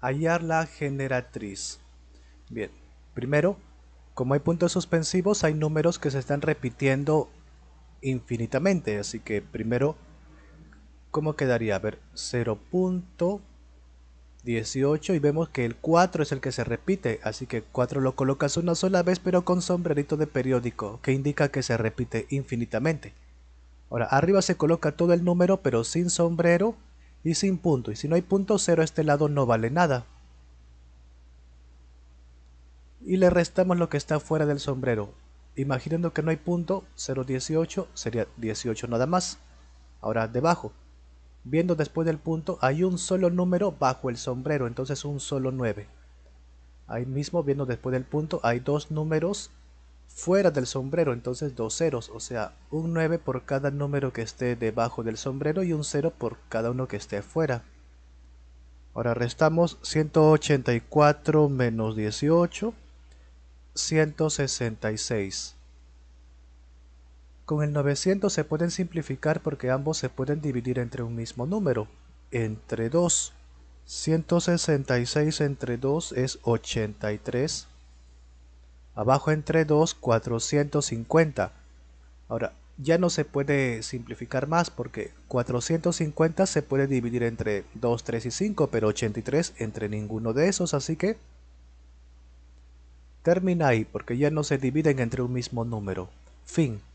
hallar la generatriz. Bien, primero, como hay puntos suspensivos, hay números que se están repitiendo infinitamente, así que primero, ¿cómo quedaría? A ver, 0.18 y vemos que el 4 es el que se repite, así que 4 lo colocas una sola vez pero con sombrerito de periódico, que indica que se repite infinitamente. Ahora, arriba se coloca todo el número pero sin sombrero y sin punto. Y si no hay punto cero, este lado no vale nada. Y le restamos lo que está fuera del sombrero. Imaginando que no hay punto, 0,18 sería 18 nada más. Ahora debajo. Viendo después del punto, hay un solo número bajo el sombrero, entonces un solo 9. Ahí mismo, viendo después del punto, hay dos números fuera del sombrero, entonces dos ceros, o sea, un 9 por cada número que esté debajo del sombrero y un 0 por cada uno que esté afuera Ahora restamos 184 menos 18, 166. Con el 900 se pueden simplificar porque ambos se pueden dividir entre un mismo número, entre 2. 166 entre 2 es 83 abajo entre 2, 450. Ahora, ya no se puede simplificar más porque 450 se puede dividir entre 2, 3 y 5, pero 83 entre ninguno de esos, así que termina ahí porque ya no se dividen entre un mismo número. Fin.